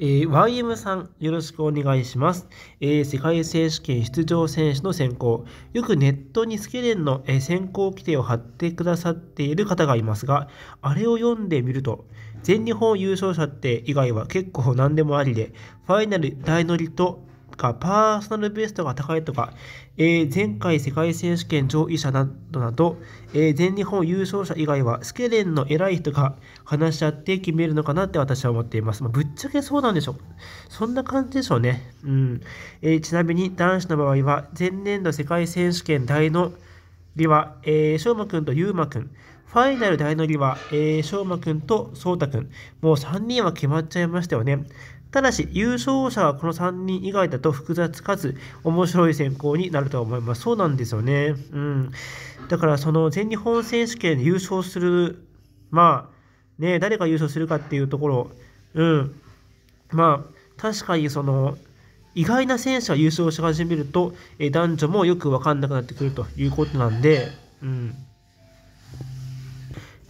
えー、YM さん、よろしくお願いします、えー、世界選手権出場選手の選考。よくネットにスケレンの、えー、選考規定を貼ってくださっている方がいますが、あれを読んでみると、全日本優勝者って以外は結構何でもありで、ファイナル大乗りとか、パーソナルベストが高いとか、えー、前回世界選手権上位者などなど、えー、全日本優勝者以外は、スケレンの偉い人が話し合って決めるのかなって私は思っています。まあ、ぶっちゃけそうなんでしょう。そんな感じでしょうね。うん。えー、ちなみに男子の場合は、前年度世界選手権大のりは、えー、しょうまくんとゆうまくん。ファイナル大乗りは、えー、しょうまくんとそうたくん。もう3人は決まっちゃいましたよね。ただし、優勝者はこの3人以外だと複雑かつ面白い選考になるとは思います。そうなんですよね。うん。だから、その全日本選手権で優勝する、まあ、ね、誰が優勝するかっていうところ、うん。まあ、確かにその、意外な選手が優勝し始めると、え男女もよく分かんなくなってくるということなんで、うん。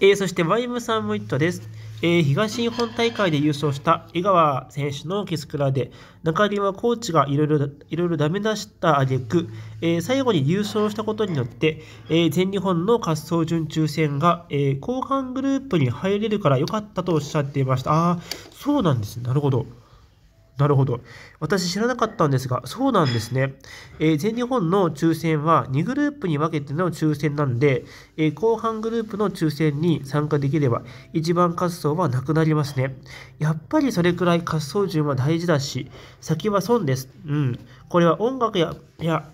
えー、そして、ワイムさんも言ったです。えー、東日本大会で優勝した江川選手のキスクラで、中島コーチがいろいろいろいろダメ出した挙句、えー、最後に優勝したことによって、えー、全日本の滑走準中戦が、えー、後半グループに入れるから良かったとおっしゃっていました。ああ、そうなんですね。なるほど。なるほど。私知らなかったんですが、そうなんですね。えー、全日本の抽選は2グループに分けての抽選なんで、えー、後半グループの抽選に参加できれば、1番滑走はなくなりますね。やっぱりそれくらい滑走順は大事だし、先は損です。うん。これは音楽や、や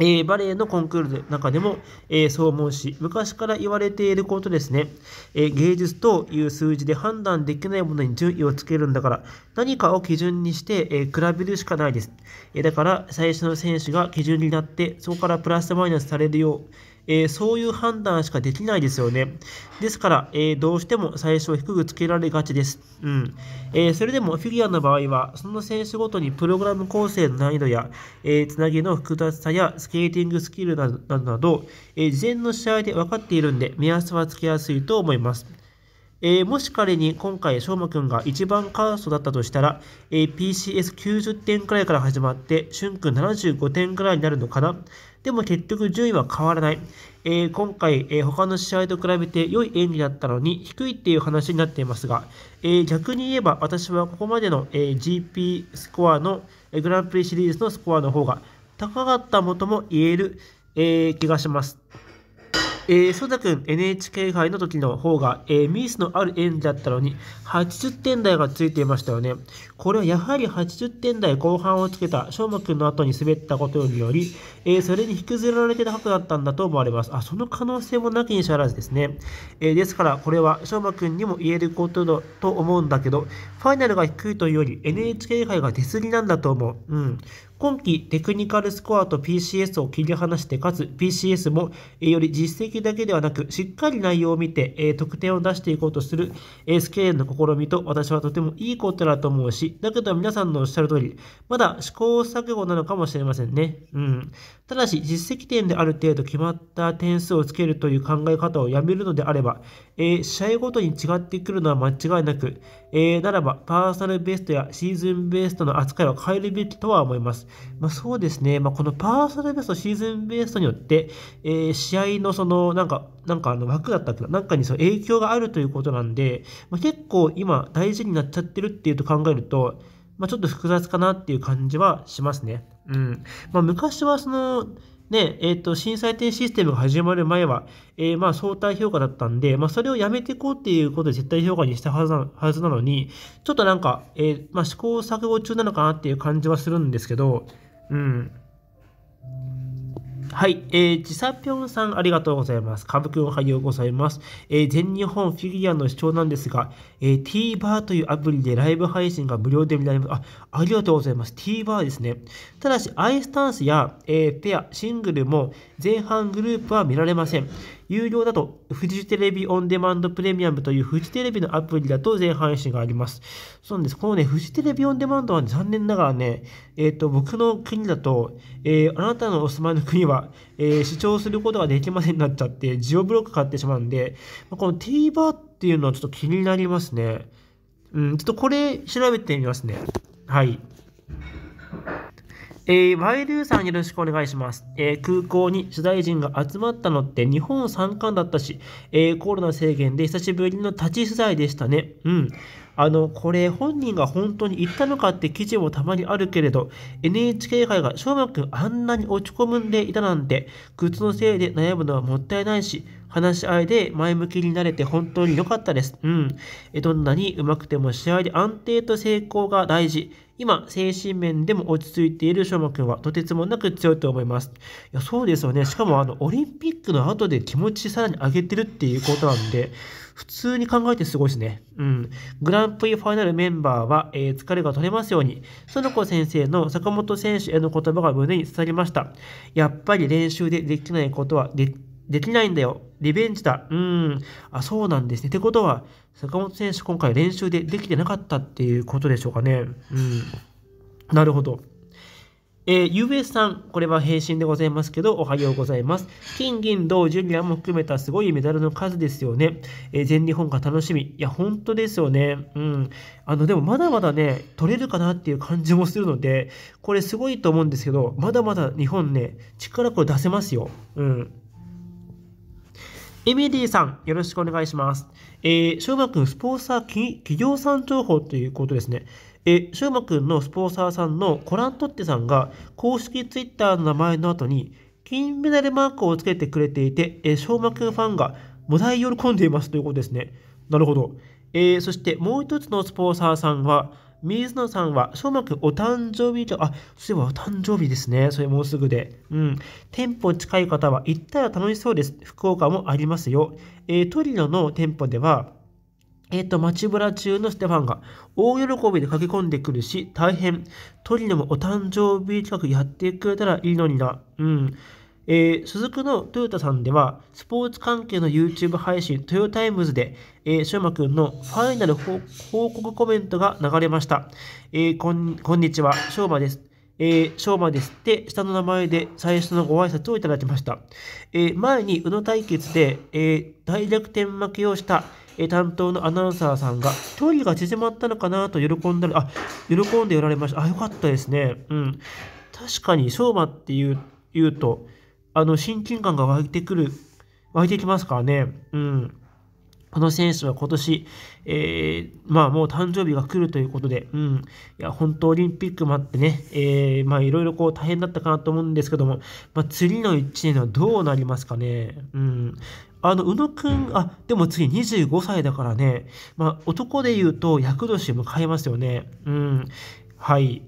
えー、バレエのコンクールの中でも、えー、そう思うし、昔から言われていることですね、えー、芸術という数字で判断できないものに順位をつけるんだから、何かを基準にして、え比べるしかないです。えだから、最初の選手が基準になって、そこからプラスマイナスされるよう、えー、そういう判断しかできないですよね。ですから、えー、どうしても最初低くつけられがちです。うん。えー、それでもフィギュアの場合は、その選手ごとにプログラム構成の難易度や、えつなぎの複雑さやスケーティングスキルなどなど、え事前の試合で分かっているんで、目安はつけやすいと思います。えー、もし彼に今回、しょうまくんが一番カーストだったとしたら、えー、PCS90 点くらいから始まって、しゅんくん75点くらいになるのかなでも結局順位は変わらない。えー、今回、え他の試合と比べて良い演技だったのに低いっていう話になっていますが、え逆に言えば私はここまでの、え GP スコアの、えグランプリシリーズのスコアの方が高かったもとも言える、え気がします。えー、曽田君 NHK 杯の時の方が、えー、ミスのある演技だったのに80点台がついていましたよねこれはやはり80点台後半をつけた、翔馬君くんの後に滑ったことにより、えー、それに引きずられて高白だったんだと思われます。あ、その可能性もなきにしあらずですね。えー、ですから、これは翔馬君くんにも言えることだと思うんだけど、ファイナルが低いというより NHK 杯が手すりなんだと思う。うん。今季テクニカルスコアと PCS を切り離して、かつ PCS もより実績だけではなく、しっかり内容を見て得点を出していこうとするスケールの試みと、私はとてもいいことだと思うし、だけど皆さんのおっしゃる通り、まだ試行錯誤なのかもしれませんね。うん。ただし、実績点である程度決まった点数をつけるという考え方をやめるのであれば、えー、試合ごとに違ってくるのは間違いなく、えー、ならば、パーソナルベストやシーズンベストの扱いを変えるべきとは思います。まあ、そうですね、まあ、このパーソナルベスト、シーズンベストによって、えー、試合のその、なんか、なんかあの枠だったっけな、なんかにその影響があるということなんで、まあ、結構今大事になっちゃってるっていうと考えると、まあ、ちょっと複雑かなっていう感じはしますね。うん。まあ、昔はその、で、えっ、ー、と、震災点システムが始まる前は、えー、まあ、相対評価だったんで、まあ、それをやめていこうっていうことで絶対評価にしたはずなはずなのに、ちょっとなんか、えー、まあ、試行錯誤中なのかなっていう感じはするんですけど、うん。はい、えー、ちさぴょんさんありがとうございます。歌舞伎おはようございます。えー、全日本フィギュアの主張なんですが、えー、TVer というアプリでライブ配信が無料で見られます。あ、ありがとうございます。TVer ですね。ただし、アイスタンスや、えー、ペア、シングルも前半グループは見られません。有料だと、フジテレビオンデマンドプレミアムというフジテレビのアプリだと全配信があります。そうなんです。このね、フジテレビオンデマンドは、ね、残念ながらね、えっ、ー、と、僕の国だと、えー、あなたのお住まいの国は、えー、視聴することができませんになっちゃって、ジオブロック買ってしまうんで、この TVer っていうのはちょっと気になりますね。うん、ちょっとこれ調べてみますね。はい。えー、ワイルーさんよろしくお願いします、えー、空港に取材陣が集まったのって日本三冠だったし、えー、コロナ制限で久しぶりの立ち取材でしたね。うん。あの、これ本人が本当に言ったのかって記事もたまにあるけれど、NHK 杯が翔馬くんあんなに落ち込むんでいたなんて、靴のせいで悩むのはもったいないし、話し合いで前向きになれて本当に良かったです。うん。えどんなに上手くても試合で安定と成功が大事。今、精神面でも落ち着いている翔馬くんはとてつもなく強いと思います。いや、そうですよね。しかも、あの、オリンピックの後で気持ちさらに上げてるっていうことなんで、普通に考えてすごいですね。うん。グランプリファイナルメンバーは、えー、疲れが取れますように、園子先生の坂本選手への言葉が胸に刺さりました。やっぱり練習でできないことはで、できないんだよ。リベンジだ。うん。あ、そうなんですね。ってことは、坂本選手、今回練習でできてなかったっていうことでしょうかね。うん、なるほど。えー、ゆさん、これは平身でございますけど、おはようございます。金、銀、銅、ジュニアも含めたすごいメダルの数ですよね。えー、全日本が楽しみ。いや、本当ですよね。うん。あの、でもまだまだね、取れるかなっていう感じもするので、これすごいと思うんですけど、まだまだ日本ね、力こ出せますよ。うん。エミディさん、よろしくお願いします。えー、ショーマ君、スポンサー企業さん情報ということですね。えー、ショーマ君のスポンサーさんのコラントッテさんが、公式ツイッターの名前の後に、金メダルマークをつけてくれていて、えー、ショーマ君ファンが無駄喜んでいますということですね。なるほど。えー、そしてもう一つのスポンサーさんは、水野さんは、しょうまくお誕生日と、あ、そういえばお誕生日ですね。それもうすぐで。うん。店舗近い方は行ったら楽しそうです。福岡もありますよ。えー、トリノの店舗では、えっ、ー、と、街ブラ中のステファンが大喜びで駆け込んでくるし、大変。トリノもお誕生日企画やってくれたらいいのにな。うん。えー、鈴属のトヨタさんでは、スポーツ関係の YouTube 配信、トヨタイムズで、えー、しょうまくんのファイナル報告コメントが流れました。えー、こんこんにちは、しょうまです。えー、しょうまですって、下の名前で最初のご挨拶をいただきました。えー、前に宇野対決で、えー、大逆転負けをした、え担当のアナウンサーさんが、距離が縮まったのかなと喜んだら、あ、喜んでおられました。あ、よかったですね。うん。確かに、しょうまっていう、言うと、あの、親近感が湧いてくる、湧いてきますからね。うん。この選手は今年、えー、まあもう誕生日が来るということで、うん、いや、本当オリンピックもあってね、えー、まあいろいろこう大変だったかなと思うんですけども、まあ次の1年はどうなりますかね。うん。あの、宇野くん、あ、でも次25歳だからね、まあ男で言うと厄年を迎えますよね。うん。はい。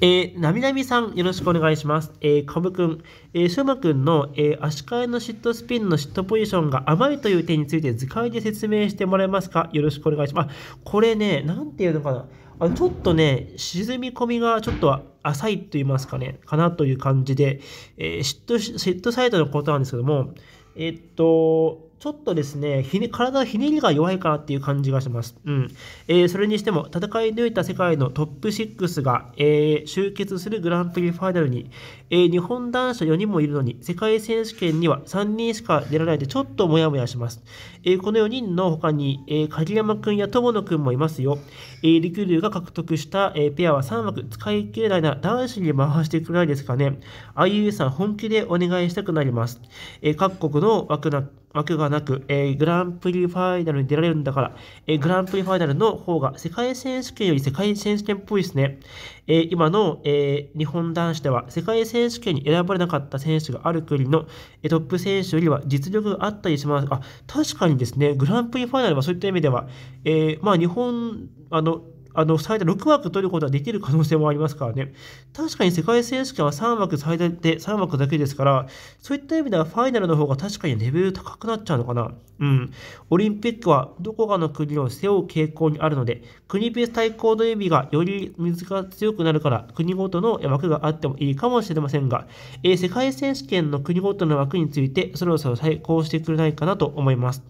えー、なみなみさん、よろしくお願いします。えー、かぶくん、えー、しまくんの、えー、足換えのシットスピンのシットポジションが甘いという点について図解で説明してもらえますかよろしくお願いします。あ、これね、なんていうのかな。あちょっとね、沈み込みがちょっと浅いと言いますかね、かなという感じで、えー、シット、シットサイドのことなんですけども、えっと、ちょっとですね、ひね体ひねりが弱いかなっていう感じがします。うんえー、それにしても、戦い抜いた世界のトップ6が、えー、集結するグランプリファイナルに、えー、日本男子4人もいるのに、世界選手権には3人しか出られないで、ちょっともやもやします。えこの4人の他に、え鍵山くんや友野くんもいますよ。えー、陸流が獲得した、えペアは3枠使い切れないな男子に回してくれないですかね。IU さん、本気でお願いしたくなります。え各国の枠な枠がなく、えー、グランプリファイナルに出られるんだから、えー、グランプリファイナルの方が世界選手権より世界選手権っぽいですね。えー、今の、え日本男子では世界選手権に選ばれなかった選手がある国の、えトップ選手よりは実力があったりします。あ、確かにですね、グランプリファイナルはそういった意味では、えまあ日本、あの、あの最大6枠取ることができる可能性もありますからね。確かに世界選手権は3枠最大で3枠だけですから、そういった意味ではファイナルの方が確かにレベル高くなっちゃうのかな。うん。オリンピックはどこかの国を背負う傾向にあるので、国別対抗の意味がより水が強くなるから、国ごとの枠があってもいいかもしれませんが、えー、世界選手権の国ごとの枠について、そろそろ再考してくれないかなと思います。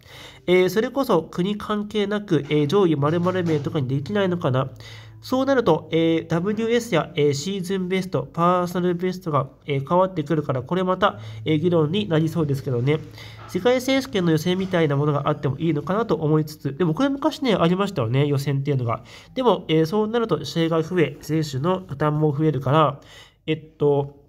えー、それこそ国関係なく、えー、上位〇〇名とかにできないのかな。そうなると、えー、WS や、えー、シーズンベスト、パーソナルベストが、えー、変わってくるから、これまた、え議論になりそうですけどね。世界選手権の予選みたいなものがあってもいいのかなと思いつつ、でもこれ昔ね、ありましたよね、予選っていうのが。でも、えそうなると試合が増え、選手の負担も増えるから、えっと、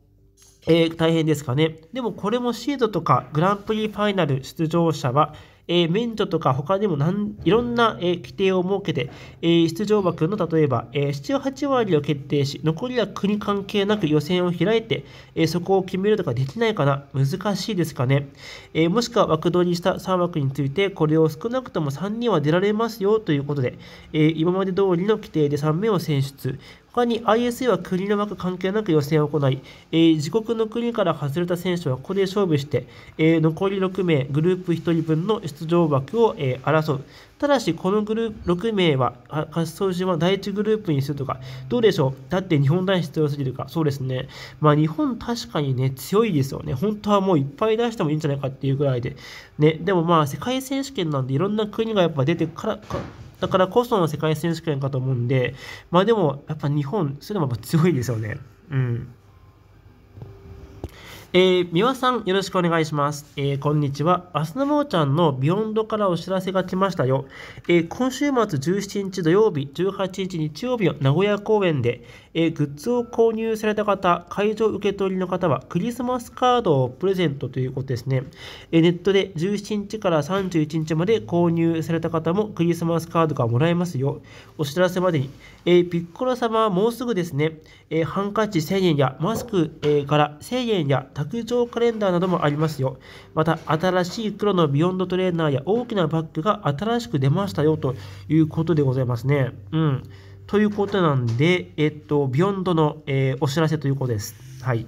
え大変ですかね。でもこれもシードとかグランプリファイナル出場者はえー、免除とか他でもなんいろんな、えー、規定を設けて、えー、出場枠の例えば、えー、7、8割を決定し、残りは国関係なく予選を開いて、えー、そこを決めるとかできないかな、難しいですかね。えー、もしくは枠取りした3枠について、これを少なくとも3人は出られますよということで、えー、今まで通りの規定で3名を選出、他に ISA は国の枠関係なく予選を行い、えー、自国の国から外れた選手はここで勝負して、えー、残り6名、グループ1人分の出場枠を、えー、争う。ただし、このグループ6名は、滑走順は第1グループにするとか、どうでしょうだって日本男子強すぎるか。そうですね。まあ、日本確かにね、強いですよね。本当はもういっぱい出してもいいんじゃないかっていうぐらいで。ね、でもまあ、世界選手権なんでいろんな国がやっぱ出てから、だからこその世界選手権かと思うんで、まあでも、やっぱ日本、それでも強いですよね。うん。えー、三輪さん、よろしくお願いします。えー、こんにちは。明日のもーちゃんのビヨンドからお知らせが来ましたよ。えー、今週末17日土曜日、18日日曜日の名古屋公演で、えー、グッズを購入された方、会場受け取りの方はクリスマスカードをプレゼントということですね。えー、ネットで17日から31日まで購入された方もクリスマスカードがもらえますよ。お知らせまでに。えー、ピッコロ様はもうすぐですね、えー、ハンカチ1000円やマスク、えー、から1000円や卓上カレンダーなどもありますよ。また、新しい黒のビヨンドトレーナーや大きなバッグが新しく出ましたよということでございますね。うん。ということなんで、えっと、ビヨンドの、えー、お知らせということです。はい。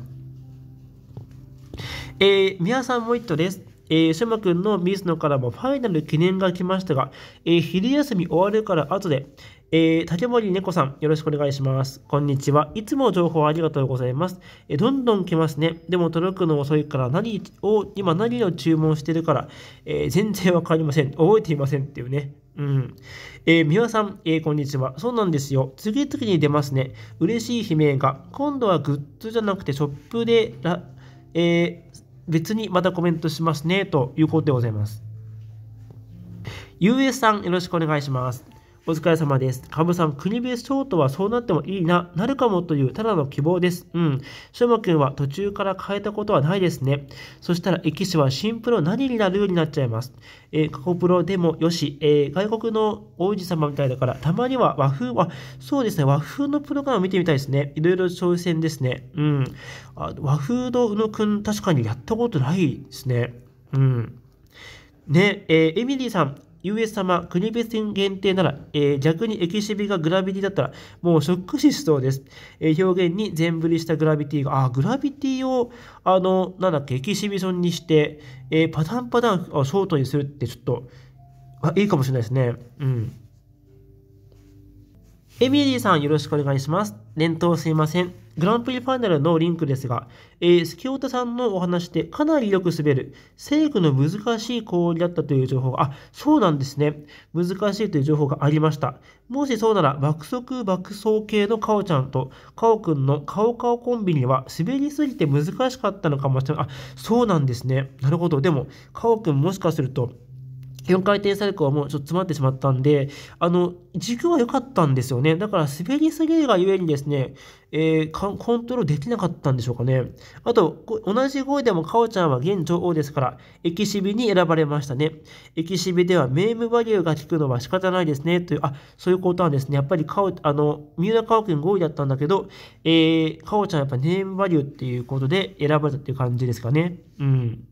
えー、皆さんも一度です。えー、シュマ君のミスのからもファイナル記念が来ましたが、えー、昼休み終わるから後で、えー、竹森猫さん、よろしくお願いします。こんにちは。いつも情報ありがとうございます。えー、どんどん来ますね。でも届くの遅いから何を、今何を注文してるから、えー、全然わかりません。覚えていませんっていうね。うん。えー、三輪さん、えー、こんにちは。そうなんですよ。次々に出ますね。嬉しい悲鳴が。今度はグッズじゃなくて、ショップでら、えー、別にまたコメントしますね。ということでございます。ゆうえさん、よろしくお願いします。お疲れ様です。カブさん、国別ショートはそうなってもいいな、なるかもというただの希望です。うん。しょまくんは途中から変えたことはないですね。そしたら、駅スは新プロ何になるようになっちゃいます。えー、過去プロでもよし、えー、外国の王子様みたいだから、たまには和風は、そうですね、和風のプログラム見てみたいですね。いろいろ挑戦ですね。うん。あ和風の宇野くん、確かにやったことないですね。うん。ねえー、エミリーさん、US 様、国別限定なら、えー、逆にエキシビがグラビティだったら、もうショックしそうです。えー、表現に全振りしたグラビティが、あ、グラビティを、あの、なんだっけ、エキシビションにして、えー、パターンパターンをショートにするってちょっと、あいいかもしれないですね。うん。エミリーさん、よろしくお願いします。連投すいません。グランプリファイナルのリンクですが、えー、オ太さんのお話でかなりよく滑る、セーフの難しい氷だったという情報が、あ、そうなんですね。難しいという情報がありました。もしそうなら、爆速爆走系のカオちゃんとカオくんのカオカオコンビには滑りすぎて難しかったのかもしれない。あ、そうなんですね。なるほど。でも、カオくんもしかすると、4回転サルコーはもうちょっと詰まってしまったんで、あの、軸は良かったんですよね。だから滑りすぎるがゆえにですね、えー、コントロールできなかったんでしょうかね。あと、同じ5位でもかおちゃんは現女王ですから、エキシビに選ばれましたね。エキシビではネームバリューが効くのは仕方ないですね。という、あ、そういうことはですね、やっぱりカオ、あの、三浦かオくん5位だったんだけど、えー、かおちゃんやっぱネームバリューっていうことで選ばれたっていう感じですかね。うん。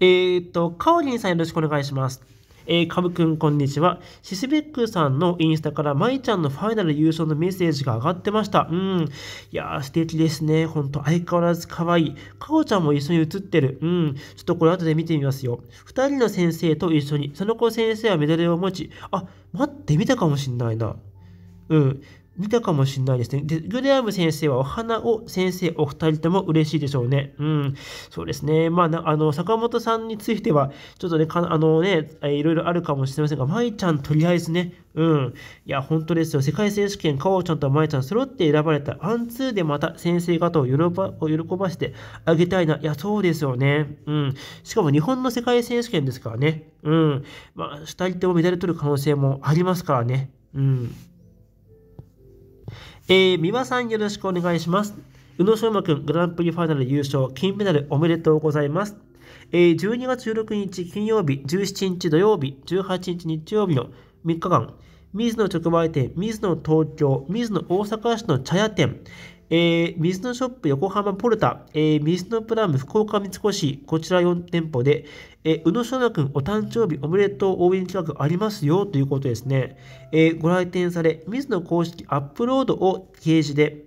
えー、っと、かおりんさんよろしくお願いします。えー、かぶくんこんにちは。シスベックさんのインスタからまいちゃんのファイナル優勝のメッセージが上がってました。うん。いやー、素敵ですね。ほんと、相変わらず可愛い。かおちゃんも一緒に写ってる。うん。ちょっとこれ後で見てみますよ。二人の先生と一緒に、その子先生はメダルを持ち、あ、待って、見たかもしんないな。うん。見たかもしれないですね。で、グレアム先生はお花を先生お二人とも嬉しいでしょうね。うん。そうですね。まあ、あの、坂本さんについては、ちょっとね、あのね、いろいろあるかもしれませんが、舞ちゃんとりあえずね、うん。いや、本当ですよ。世界選手権、かおちゃんとまちゃん揃って選ばれたアンツーでまた先生方を喜ば喜ばしてあげたいな。いや、そうですよね。うん。しかも日本の世界選手権ですからね。うん。まあ、人ともメダル取る可能性もありますからね。うん。えー、三輪さんよろしくお願いします。宇野昌磨君、グランプリファイナル優勝、金メダルおめでとうございます。えー、12月16日金曜日、17日土曜日、18日日曜日の3日間、水野直売店、水野東京、水野大阪市の茶屋店、えー、水のショップ横浜ポルタ、えー、水のプラム福岡三越、こちら4店舗で、えー、宇野翔太君お誕生日おめでとう応援企画ありますよということですね。えー、ご来店され、水野公式アップロードを掲示で、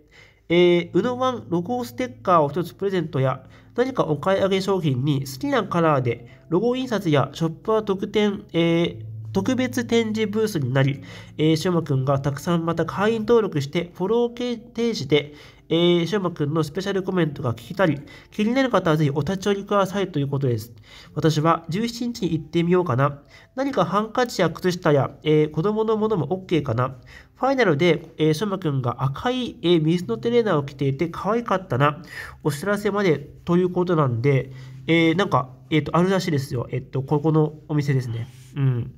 えー、宇野ワンロゴステッカーを1つプレゼントや、何かお買い上げ商品に好きなカラーで、ロゴ印刷やショップは特典、えー、特別展示ブースになり、えー、しうまくんがたくさんまた会員登録してフォロー定時で、えー、しうまくんのスペシャルコメントが聞けたり、気になる方はぜひお立ち寄りくださいということです。私は17日に行ってみようかな。何かハンカチや靴下や、えー、子供のものも OK かな。ファイナルで、えー、しうまくんが赤い、えー、水のテレーナーを着ていて可愛かったな。お知らせまでということなんで、えー、なんか、えっ、ー、と、あるらしいですよ。えっ、ー、と、ここのお店ですね。うん。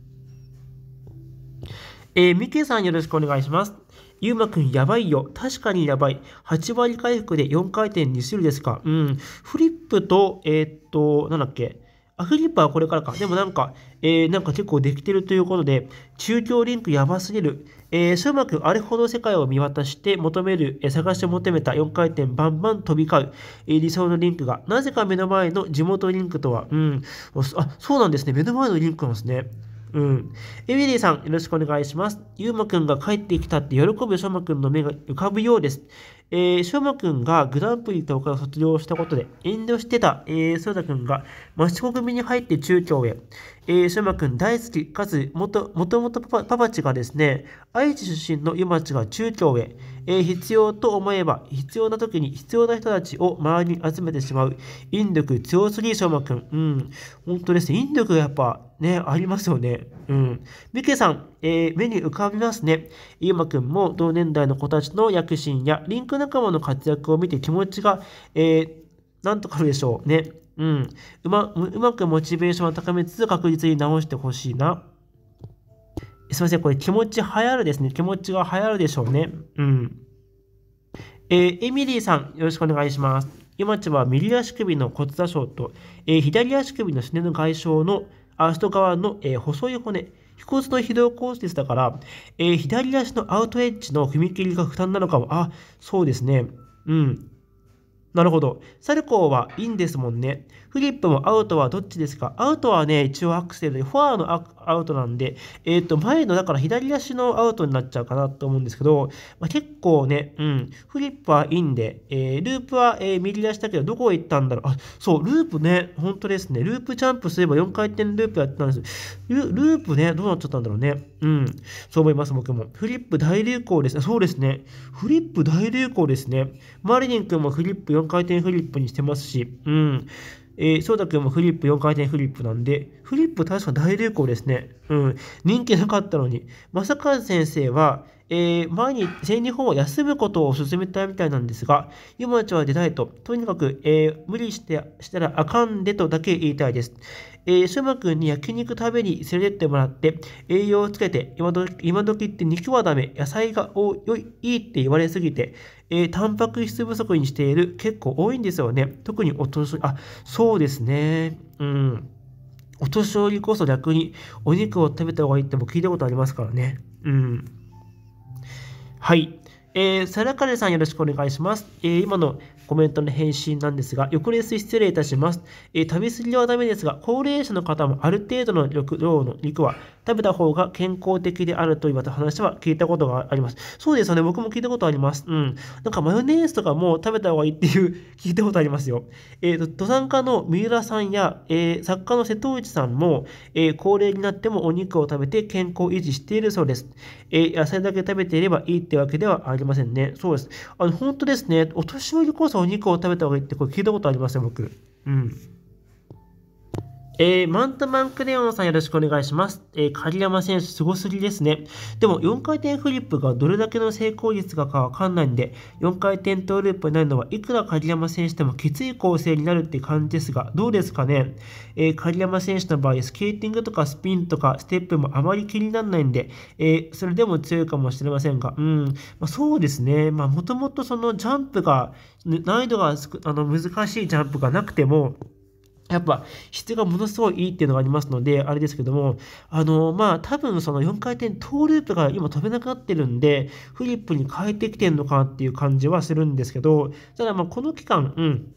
えー、ミケさんよろしくお願いします。ゆうまくんやばいよ。確かにやばい。8割回復で4回転2種類ですか。うん。フリップと、えー、っと、なんだっけ。アフリップはこれからか。でもなんか、えー、なんか結構できてるということで、中京リンクやばすぎる。えー、そうまくあれほど世界を見渡して求める、えー、探して求めた4回転バンバン飛び交う、えー、理想のリンクが、なぜか目の前の地元リンクとは、うん。あ、そうなんですね。目の前のリンクなんですね。うん。エミリーさん、よろしくお願いします。ゆうまくんが帰ってきたって喜ぶしょウまくんの目が浮かぶようです。えー、しょまくんがグランプリとかを卒業したことで遠慮してた、えー、そうくんが益子組に入って中京へ。えー、しょまくん大好き、かつ、もともとパパパパチがですね、愛知出身のゆまちが中京へ。えー、必要と思えば、必要な時に必要な人たちを周りに集めてしまう。引力強すぎ、しょうまくん。うん。本当ですね。引力がやっぱね、ありますよね。うん。ミケさん、えー、目に浮かびますね。ゆうまくんも同年代の子たちの躍進やリンク仲間の活躍を見て気持ちが、えー、なんとかあるでしょうね。うん。うま、うまくモチベーションを高めつつ確実に直してほしいな。すいません、これ気持ち流行るですね。気持ちが流行るでしょうね。うん。えー、エミリーさん、よろしくお願いします。今地は右足首の骨挫症と、えー、左足首のすねの外傷の足と側の、えー、細い骨、飛骨の非動骨折だから、えー、左足のアウトエッジの踏み切りが負担なのかも、あ、そうですね。うん。なるほど。サルコーはインですもんね。フリップもアウトはどっちですかアウトはね、一応アクセルで、フォアのアウトなんで、えっ、ー、と、前の、だから左足のアウトになっちゃうかなと思うんですけど、まあ、結構ね、うん、フリップはインで、えー、ループは、えー、右足だけど、どこへ行ったんだろう。あ、そう、ループね、本当ですね。ループジャンプすれば4回転ループやってたんですループね、どうなっちゃったんだろうね。うん、そう思います、僕も。フリップ大流行ですね。そうですね。フリップ大流行ですね。マリリン君もフリップ4回転フリップにしてますし、うん。えー、翔太君もフリップ4回転フリップなんで、フリップ確か大流行ですね。うん。人気なかったのに。さか先生は、えー、前に全日本は休むことを勧めたみたいなんですが、ゃんは出たいと、とにかく、えー、無理してしたらあかんでとだけ言いたいです。えー、しゅまくんに焼肉食べに連れてってもらって、栄養をつけて、今ど今時って肉はダメ、野菜がおよいいいって言われすぎて、えー、タンパク質不足にしている結構多いんですよね。特にお年、あ、そうですね。うん。お年寄りこそ逆にお肉を食べた方がいいっても聞いたことありますからね。うん。はい。えー、さらかねさんよろしくお願いします。えー、今のコメントの返信なんですが、翌日失礼いたします。えー、食べ過ぎはダメですが、高齢者の方もある程度の緑量の肉は食べた方が健康的であるという話は聞いたことがあります。そうですよね。僕も聞いたことあります。うん。なんかマヨネーズとかも食べた方がいいっていう 聞いたことありますよ。えっ、ー、と、登山家の三浦さんや、えー、作家の瀬戸内さんも、えー、高齢になってもお肉を食べて健康を維持しているそうです。えー、野菜だけ食べていればいいってわけではありませんね。そうです。あの、本当ですね。お年寄りこそお肉を食べた方がいいってこれ聞いたことありますよ、僕。うん。えー、マントマンクレヨンさんよろしくお願いします。えー、狩山選手すごすぎですね。でも4回転フリップがどれだけの成功率がかわかんないんで、4回転トーループになるのはいくら狩山選手でもきつい構成になるって感じですが、どうですかね。えー、狩山選手の場合、スケーティングとかスピンとかステップもあまり気にならないんで、えー、それでも強いかもしれませんが、うん、まあ、そうですね。まあ、もともとそのジャンプが、難易度があの難しいジャンプがなくても、やっぱ質がものすごいいいっていうのがありますので、あれですけども、あの、まあ、多分その4回転トーループが今飛べなくなってるんで、フリップに変えてきてんのかなっていう感じはするんですけど、ただまあ、この期間、うん。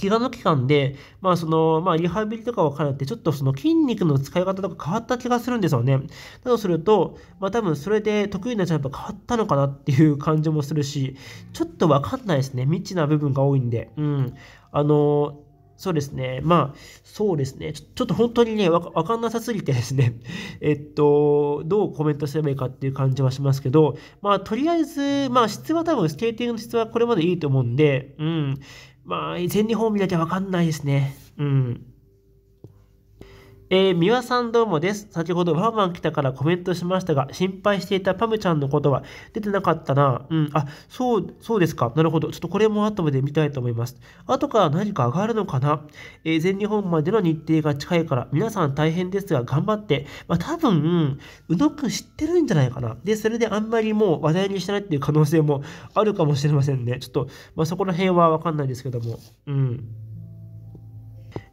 怪我の期間で、まあその、まあリハビリとかを兼ねて、ちょっとその筋肉の使い方とか変わった気がするんですよね。だとすると、まあ多分それで得意なジャンプ変わったのかなっていう感じもするし、ちょっとわかんないですね。未知な部分が多いんで。うん。あの、そうですね。まあ、そうですね。ちょちょっと本当にね、わかんなさすぎてですね、えっと、どうコメントすればいいかっていう感じはしますけど、まあ、とりあえず、まあ、質は多分、スケーティングの質はこれまでいいと思うんで、うん。まあ、全日本見なきゃわかんないですね。うん。えー、三輪さんどうもです。先ほどワンワン来たからコメントしましたが、心配していたパムちゃんのことは出てなかったな。うん、あ、そう、そうですか。なるほど。ちょっとこれも後で見たいと思います。後から何か上がるのかな、えー、全日本までの日程が近いから、皆さん大変ですが頑張って、まあ、多分、うどくん知ってるんじゃないかな。で、それであんまりもう話題にしてないっていう可能性もあるかもしれませんね。ちょっと、まあ、そこら辺はわかんないですけども。うん。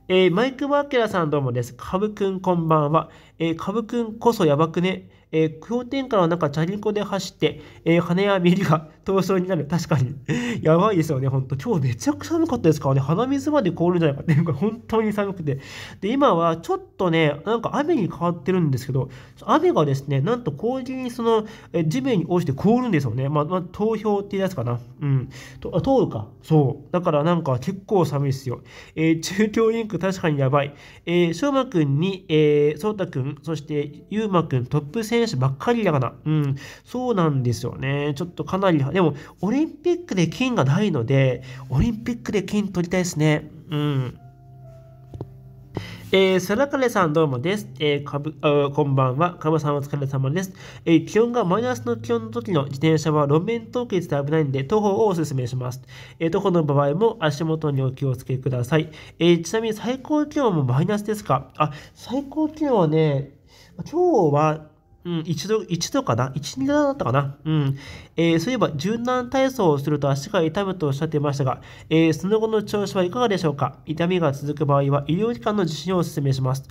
えー、マイク・バーケラさんどうもです。カブくんこんばんは。えー、カブくんこそやばくね。えー、氷点下の中、チャリンコで走って、えー、羽やビルが凍傷になる。確かに。やばいですよね、本当今日めちゃくちゃ寒かったですからね、鼻水まで凍るんじゃないかっていうか、本当に寒くて。で、今はちょっとね、なんか雨に変わってるんですけど、雨がですね、なんと氷にその、え地面に落ちて凍るんですよね。まあ、まあ、投票っていうやつかな。うん。とあ通るか。そう。だからなんか結構寒いですよ。えー、中京インク確かにやばい。えー、しょうまくんに、えー、そうたくん、そしてゆうまくん、トップ選手ばっかりだから。うん。そうなんですよね。ちょっとかなり、でも、オリンピックで金がないので、オリンピックで金取りたいですね。うん。えー、そらかれさんどうもです。えー、かぶあこんばんは。かぶさんお疲れ様です、えー。気温がマイナスの気温の時の自転車は路面凍結で危ないんで、徒歩をお勧めします。えー、徒歩の場合も足元にお気をつけください。えー、ちなみに最高気温もマイナスですかあ、最高気温はね、今日はうん、一度、一度かな一、二度だったかなうん。えー、そういえば、柔軟体操をすると足が痛むとおっしゃっていましたが、えー、その後の調子はいかがでしょうか痛みが続く場合は、医療機関の受診をお勧めします。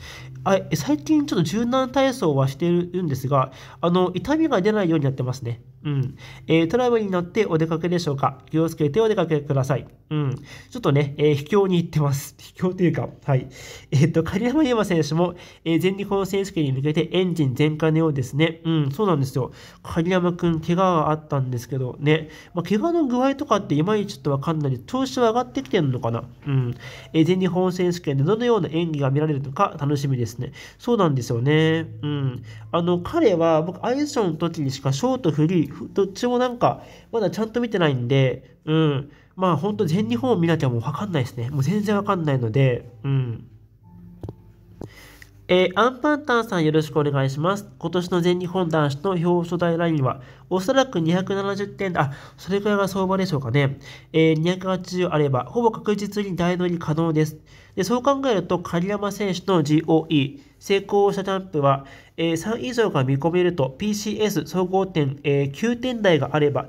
あ最近、ちょっと柔軟体操はしているんですが、あの、痛みが出ないようになってますね。うん。えー、トラブルに乗ってお出かけでしょうか気をつけてお出かけください。うん。ちょっとね、えー、秘境に行ってます。秘境というか、はい。えー、っと、狩山優馬選手も、えー、全日本選手権に向けてエンジン全開のようですね。うん、そうなんですよ。狩山くん、怪我があったんですけど、ね。まあ、怪我の具合とかっていまいちちょっとわかんないで、調子は上がってきてるのかなうん。えー、全日本選手権でどのような演技が見られるのか楽しみですね。そうなんですよね。うん。あの、彼は、僕、アイソンの時にしかショートフリー、どっちもなんか、まだちゃんと見てないんで、うん。まあ、本当全日本を見なきゃもうわかんないですね。もう全然わかんないので、うん。えー、アンパンタンさんよろしくお願いします。今年の全日本男子の表彰台ラインは、おそらく270点、あ、それくらいが相場でしょうかね。えー、280あれば、ほぼ確実に台乗り可能です。で、そう考えると、狩山選手の GOE、成功したジャンプは、えー、3以上が見込めると PCS 総合点、えー、9点台があれば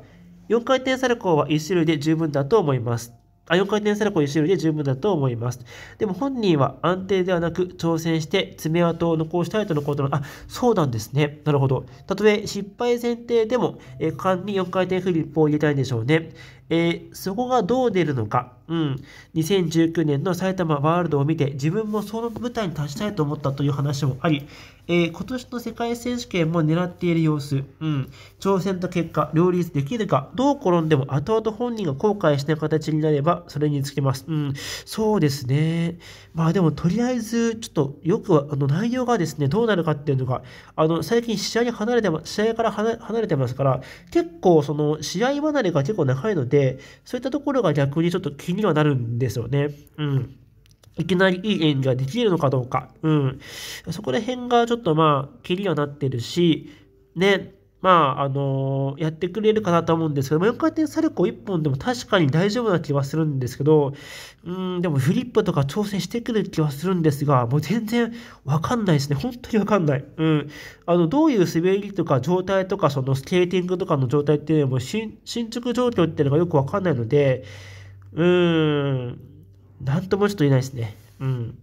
4回転サルコーは1種類で十分だと思います。あ4回転サルコー1種類で十分だと思います。でも本人は安定ではなく挑戦して爪痕を残したいとのことの、あ、そうなんですね。なるほど。たとえ失敗前提でも、えー、勘に4回転フリップを入れたいんでしょうね。えー、そこがどう出るのか、うん、2019年の埼玉ワールドを見て自分もその舞台に立ちたいと思ったという話もあり、えー、今年の世界選手権も狙っている様子、うん、挑戦と結果両立できるかどう転んでも後々本人が後悔しない形になればそれにつきます、うん、そうですねまあでもとりあえずちょっとよくあの内容がですねどうなるかっていうのがあの最近試合に離れて、試合から離れてますから結構その試合離れが結構長いのでで、そういったところが逆にちょっと気にはなるんですよね。うん。いきなりいい演技ができるのかどうか。うん。そこら辺がちょっとまあ、気にはなってるし、ね、まあ、あのー、やってくれるかなと思うんですけど、4回転サルコー1本でも確かに大丈夫な気はするんですけど、うん、でもフリップとか挑戦してくる気はするんですが、もう全然わかんないですね。本当にわかんない。うん。あの、どういう滑りとか状態とか、そのスケーティングとかの状態っていうのも、進捗状況っていうのがよくわかんないので、うん、なんともちょっと言えないですね。うん。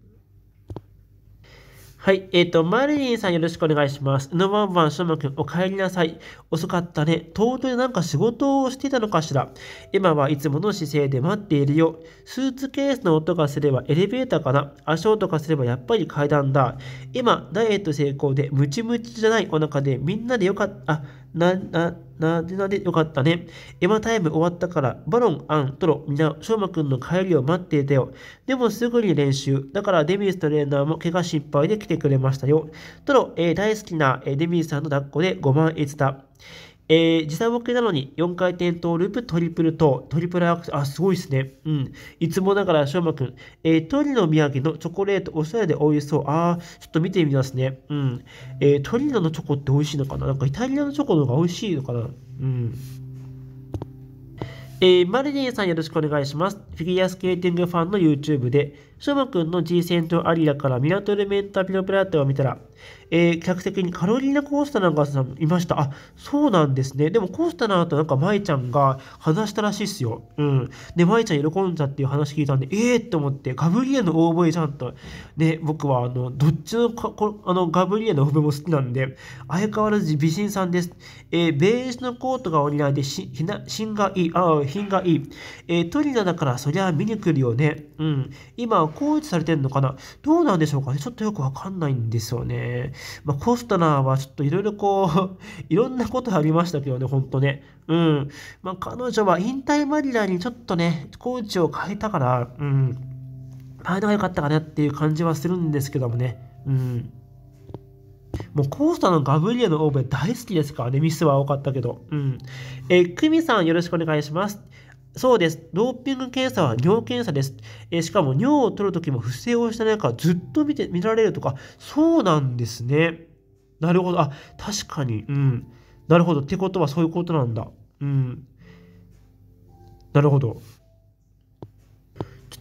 はい。えっ、ー、と、マリリンさんよろしくお願いします。のばんばんしょまくん、お帰りなさい。遅かったね。とうとでなんか仕事をしていたのかしら。今はいつもの姿勢で待っているよ。スーツケースの音がすればエレベーターかな。足音がすればやっぱり階段だ。今、ダイエット成功でムチムチじゃないお腹でみんなでよかった。あな、な、なでなでよかったね。エマタイム終わったから、バロン、アン、トロ、みんな、しょくんの帰りを待っていたよ。でもすぐに練習。だからデミストレーナーも怪我心配で来てくれましたよ。トロ、えー、大好きな、えー、デミスさんの抱っこでご満悦だ。えー、時差ボケなのに4回転トーループ、トリプルトー、トリプルアクセル、あ、すごいですね。うん。いつもながら、しょうまくん、えー、鳥の土産のチョコレート、おしゃれで美味しそう。あー、ちょっと見てみますね。うん。えー、ノのチョコって美味しいのかななんかイタリアのチョコの方が美味しいのかなうん。えー、マリニンさんよろしくお願いします。フィギュアスケーティングファンの YouTube で、しょうまくんの G 戦闘アリラからミラトルメンタピロプラットを見たら、えー、客席にカロリーナ・コースタナーさんいました。あ、そうなんですね。でもコースタナーとなんか舞ちゃんが話したらしいっすよ。うん。で、舞ちゃん喜んじゃっていう話聞いたんで、ええっと思って、ガブリエの大声じゃんと。ね、僕はあの、どっちのかこあのガブリエの応募も好きなんで、相変わらず美人さんです。えー、ベースのコートがお似合いでし、ひな、品がいい、ああ、品がいい。えー、トリナだからそりゃ見に来るよね。うん。今、コーチされてんのかなどうなんでしょうかねちょっとよくわかんないんですよね。まあ、コスタナーはちょっといろいろこう いろんなことありましたけどね、ほんとね。うん。まあ、彼女は引退マリラにちょっとね、コーチを変えたから、うん。前のが良かったかなっていう感じはするんですけどもね。うん。もうコースターのガブリエのオーブ大好きですからね、ミスは多かったけど。うん。え久クミさんよろしくお願いします。そうです。ドーピング検査は尿検査です。えー、しかも尿を取るときも不正をしてなからずっと見て見られるとか、そうなんですね。なるほど。あ、確かに。うん。なるほど。ってことはそういうことなんだ。うん。なるほど。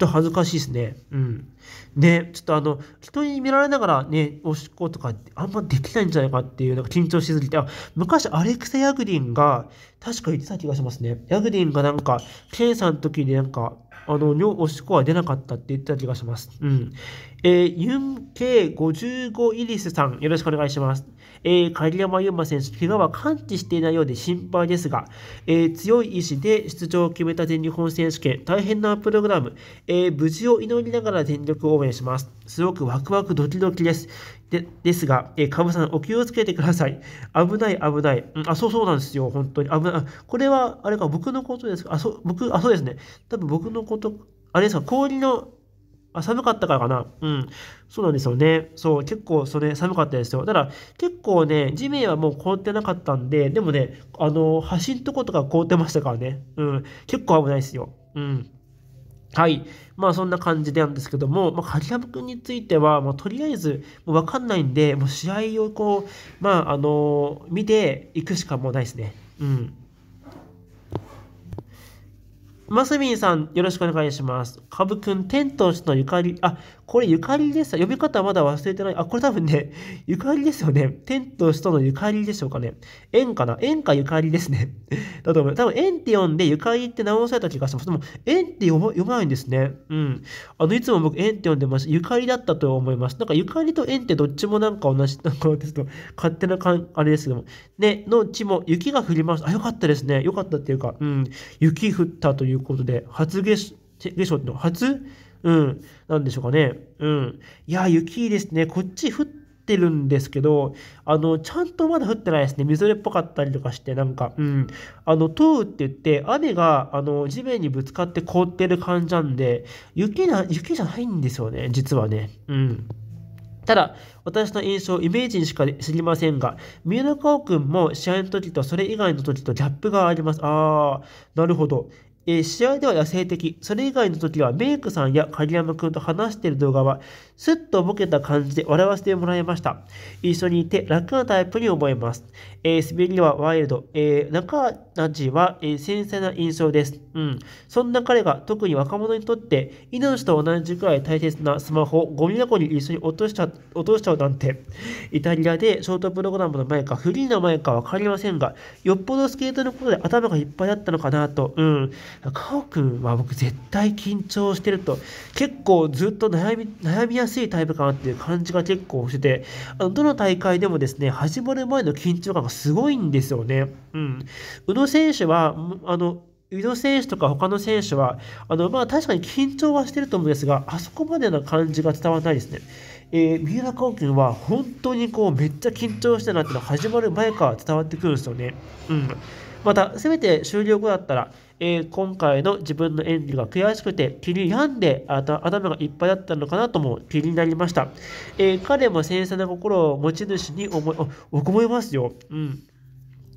と恥ずかしいですね。うん。ね、ちょっとあの、人に見られながらね、おしっことかあんまできないんじゃないかっていう、なんか緊張しすぎて、あ昔アレクセ・ヤグリンが、確か言ってた気がしますね。ヤグディンがなんか、検査の時になんか、あの、尿、おしっこは出なかったって言ってた気がします。うん。えー、ユン K55 イリスさん、よろしくお願いします。えー、鍵山優真選手、怪我は完治していないようで心配ですが、えー、強い意志で出場を決めた全日本選手権、大変なプログラム、えー、無事を祈りながら全力応援します。すごくワクワクドキドキです。でですが、えー、さん、お気をつけてください。危ない、危ない。うん、あ、そうそうなんですよ、本当に。危ない。これは、あれか、僕のことですかあ、そう、僕、あ、そうですね。多分僕のこと、あれですか、氷のあ、寒かったからかな。うん。そうなんですよね。そう、結構、それ、寒かったですよ。ただ、結構ね、地面はもう凍ってなかったんで、でもね、あの、走のとことか凍ってましたからね。うん。結構危ないですよ。うん。はい。まあそんな感じでなんですけども、まあ、鍵山君については、まあ、とりあえずもう分かんないんで、もう試合をこう、まあ、あのー、見ていくしかもうないですね。うん。マスミンさん、よろしくお願いします。かぶくん、天と地のゆかり、あ、これゆかりです。呼び方まだ忘れてない。あ、これ多分ね、ゆかりですよね。天と地とのゆかりでしょうかね。縁かな縁かゆかりですね。だと思う。多分縁って読んでゆかりって直された気がします。でも、縁って読ま読まないんですね。うん。あの、いつも僕、縁って読んでます。ゆかりだったと思います。なんかゆかりと縁ってどっちもなんか同じ、なんかですと、勝手な感あれですけども。ね、のちも雪が降りました。あ、よかったですね。よかったっていうか、うん。雪降ったということで、初下粧っての初うん、なんでしょうかね。うん。いや、雪ですね。こっち降ってるんですけど、あの、ちゃんとまだ降ってないですね。みぞれっぽかったりとかして、なんか、うん。あの、糖うって言って、雨が、あの、地面にぶつかって凍ってる感じなんで、雪な、雪じゃないんですよね、実はね。うん。ただ、私の印象、イメージにしか知りませんが、三浦孝君も試合の時とそれ以外の時とギャップがあります。ああ、なるほど。試合では野生的、それ以外の時はメイクさんや鍵山くんと話している動画はすっとボケた感じで笑わせてもらいました。一緒にいて楽なタイプに思います。えー、滑りはワイルド、えー、中味は、えー、繊細な印象です。うん。そんな彼が特に若者にとって命と同じくらい大切なスマホをゴミ箱に一緒に落としちゃ落としちゃうなんて、イタリアでショートプログラムの前かフリーの前かわかりませんが、よっぽどスケートのことで頭がいっぱいだったのかなと、うん。カオ君は僕絶対緊張してると、結構ずっと悩み、悩みややすいタイプかなっていう感じが結構してて、あのどの大会でもですね、始まる前の緊張感がすごいんですよね。うん。宇野選手は、あの、宇野選手とか他の選手は、あの、まあ確かに緊張はしてると思うんですが、あそこまでの感じが伝わらないですね。えー、三浦航君は本当にこう、めっちゃ緊張したなっていうのは始まる前から伝わってくるんですよね。うん。また、せめて終了後だったら、えー、今回の自分の演技が悔しくて気に病んで頭がいっぱいだったのかなとも気になりました、えー、彼も繊細な心を持ち主に思い思いますよ、うん、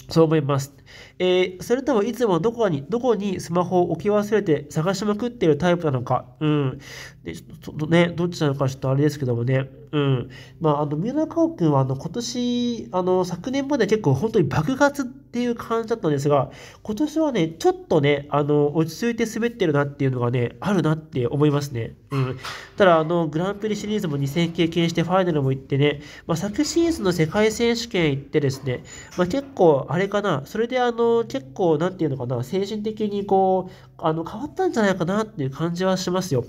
そう思いますえー、それともいつもどこに、どこにスマホを置き忘れて探しまくってるタイプなのか、うん。で、ちょっとね、どっちなのかちょっとあれですけどもね、うん。まあ、あの、三浦くんは、あの、今年、あの、昨年まで結構本当に爆発っていう感じだったんですが、今年はね、ちょっとね、あの、落ち着いて滑ってるなっていうのがね、あるなって思いますね。うん。ただ、あの、グランプリシリーズも2戦経験してファイナルも行ってね、まあ、昨シーズンの世界選手権行ってですね、まあ、結構、あれかな、それであの、結構、何て言うのかな、精神的にこう、あの変わったんじゃないかなっていう感じはしますよ。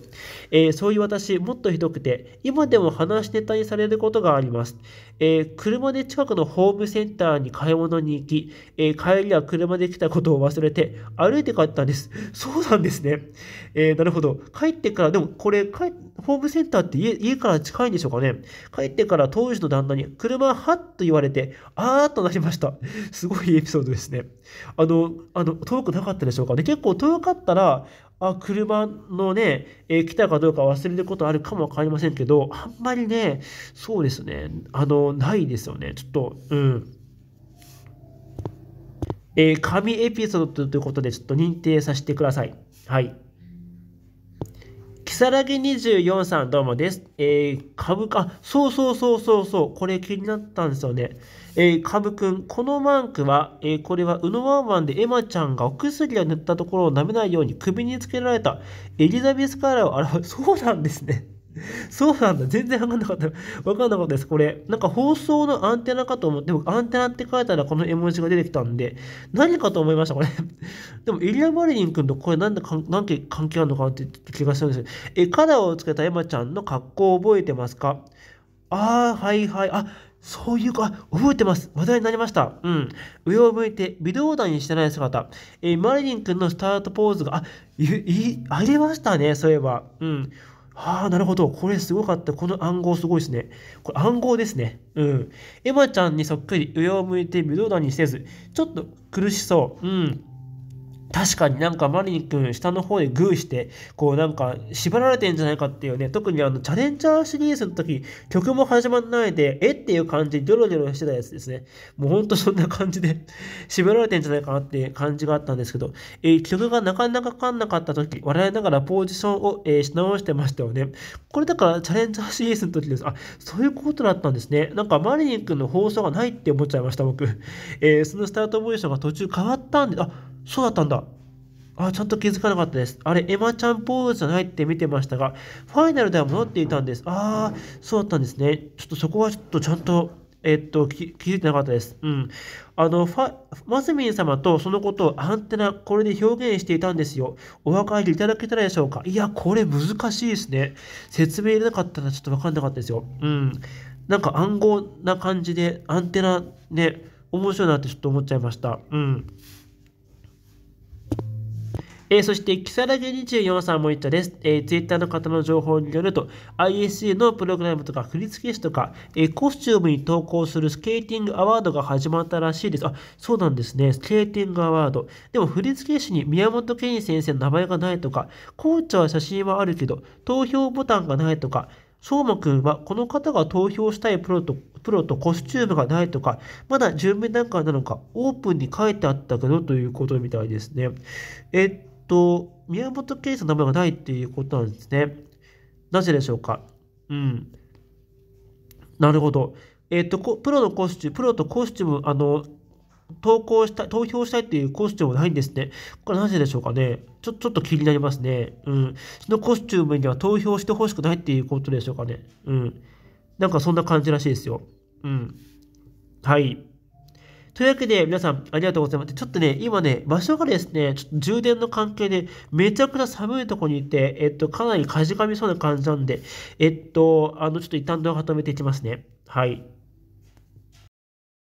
えー、そういう私、もっとひどくて、今でも話しネタにされることがあります。えー、車で近くのホームセンターに買い物に行き、えー、帰りは車で来たことを忘れて、歩いて帰ったんです。そうなんですね。えなるほど。帰ってから、でもこれ、ホームセンターって家家から近いんでしょうかね。帰ってから当時の旦那に、車はっと言われて、あーとなりました。すごいエピソードですね。あの、あの、遠くなかったでしょうかね。結構遠かっったら、あ車のね、えー、来たかどうか忘れることあるかも分かりませんけど、あんまりね、そうですね、あの、ないですよね。ちょっと、うん。えー、神エピソードということで、ちょっと認定させてください。はい。如月24さんどうもです。えー、株価、そうそうそうそうそう、これ気になったんですよね。えー、株くん、このマークは、えー、これは、うのワンワンでエマちゃんがお薬を塗ったところを舐めないように首につけられたエリザベスカラーを表す。そうなんですね。そうなんだ。全然わかんなかった。わかんなかったです、これ。なんか放送のアンテナかと思って、僕、アンテナって書いたらこの絵文字が出てきたんで、何かと思いました、これ。でも、イリア・マリリン君とこれなんでか、何関係あるのかなって気がするんですよ。え、カラーをつけたエマちゃんの格好を覚えてますかあー、はいはい。あ、そういうか、覚えてます。話題になりました。うん。上を向いて、微動だにしてない姿。えー、マリリン君のスタートポーズが、あ、い、い、ありましたね、そういえば。うん。ああ、なるほど。これすごかった。この暗号すごいですね。これ暗号ですね。うん。エマちゃんにそっくり上を向いて微動だにせず、ちょっと苦しそう。うん。確かになんかマリン君下の方でグーして、こうなんか縛られてんじゃないかっていうね、特にあのチャレンジャーシリーズの時、曲も始まらないで、えっていう感じでドロドロしてたやつですね。もうほんとそんな感じで 縛られてんじゃないかなって感じがあったんですけど、えー、曲がなかなかかんなかった時、笑いながらポジションを、えー、し直してましたよね。これだからチャレンジャーシリーズの時です。あ、そういうことだったんですね。なんかマリン君の放送がないって思っちゃいました、僕。えー、そのスタートポジションが途中変わったんで、あ、そうだったんだ。あ、ちゃんと気づかなかったです。あれ、エマちゃんポーズじゃないって見てましたが、ファイナルでは戻っていたんです。ああ、そうだったんですね。ちょっとそこはちょっとちゃんと、えっと、気づいてなかったです。うん。あの、ファ、マスミン様とそのことをアンテナ、これで表現していたんですよ。お分かりいただけたらでしょうか。いや、これ難しいですね。説明入れなかったらちょっとわかんなかったですよ。うん。なんか暗号な感じで、アンテナね、面白いなってちょっと思っちゃいました。うん。えー、そして、木更木24さんも言ったです。えー、ツイッターの方の情報によると、ISC のプログラムとか振付師とか、えー、コスチュームに投稿するスケーティングアワードが始まったらしいです。あ、そうなんですね。スケーティングアワード。でも、振付師に宮本健先生の名前がないとか、コーチは写真はあるけど、投票ボタンがないとか、し馬うくんはこの方が投票したいプロとプロとコスチュームがないとか、まだ準備段階なのか、オープンに書いてあったけどということみたいですね。えっと、宮本圭さんの名前がないっていうことなんですね。なぜでしょうか。うん。なるほど。えっ、ー、と、プロのコスチューム、プロとコスチューム、あの、投稿した投票したいっていうコスチュームはないんですね。これなぜでしょうかね。ちょ、ちょっと気になりますね。うん。そのコスチュームには投票してほしくないっていうことでしょうかね。うん。なんかそんな感じらしいですよ。うん。はい。というわけで、皆さん、ありがとうございます。ちょっとね、今ね、場所がですね、ちょっと充電の関係で、めちゃくちゃ寒いとこにいて、えっと、かなりかじかみそうな感じなんで、えっと、あの、ちょっと一旦動画止めていきますね。はい。